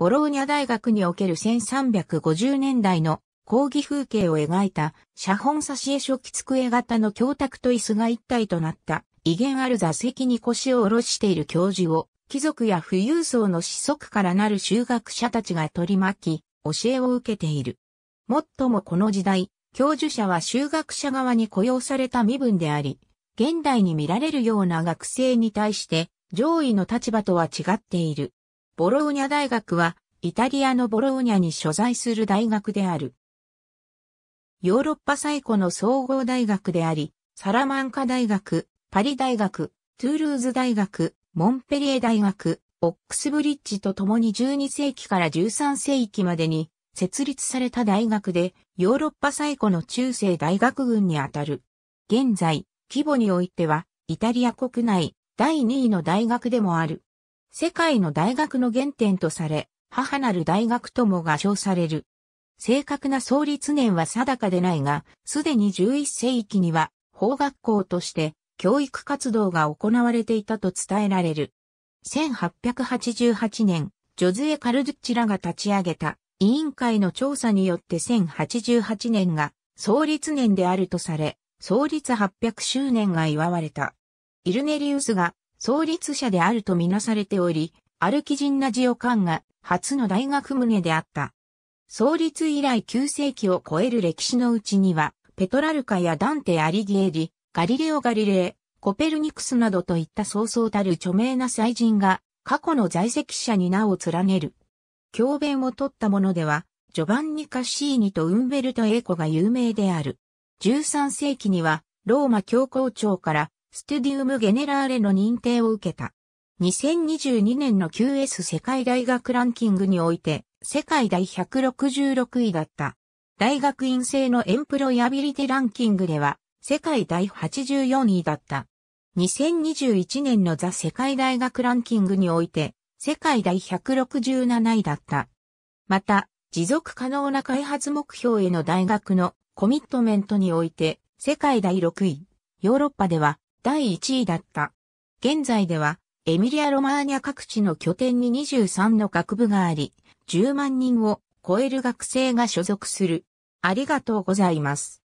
ボローニャ大学における1350年代の講義風景を描いた、写本挿絵書き机型の教卓と椅子が一体となった、威厳ある座席に腰を下ろしている教授を、貴族や富裕層の子息からなる修学者たちが取り巻き、教えを受けている。もっともこの時代、教授者は修学者側に雇用された身分であり、現代に見られるような学生に対して、上位の立場とは違っている。ボローニャ大学はイタリアのボローニャに所在する大学である。ヨーロッパ最古の総合大学であり、サラマンカ大学、パリ大学、トゥールーズ大学、モンペリエ大学、オックスブリッジと共に12世紀から13世紀までに設立された大学で、ヨーロッパ最古の中世大学群にあたる。現在、規模においては、イタリア国内第2位の大学でもある。世界の大学の原点とされ、母なる大学ともが称される。正確な創立年は定かでないが、すでに11世紀には法学校として教育活動が行われていたと伝えられる。1888年、ジョズエ・カルドッチらが立ち上げた委員会の調査によって1088年が創立年であるとされ、創立800周年が祝われた。イルネリウスが創立者であるとみなされており、アルキジンナジオカンが初の大学棟であった。創立以来9世紀を超える歴史のうちには、ペトラルカやダンテ・アリギエリ、ガリレオ・ガリレー、コペルニクスなどといったそうそうたる著名な祭人が、過去の在籍者に名を連ねる。教鞭を取ったものでは、ジョバンニ・カッシーニとウンベルト・エーコが有名である。13世紀には、ローマ教皇庁から、ステディウム・ゲネラーレの認定を受けた。2022年の QS 世界大学ランキングにおいて、世界第166位だった。大学院生のエンプロイアビリティランキングでは、世界第84位だった。2021年のザ世界大学ランキングにおいて、世界第167位だった。また、持続可能な開発目標への大学のコミットメントにおいて、世界第6位、ヨーロッパでは第1位だった。現在では、エミリア・ロマーニャ各地の拠点に23の学部があり、10万人を超える学生が所属する。ありがとうございます。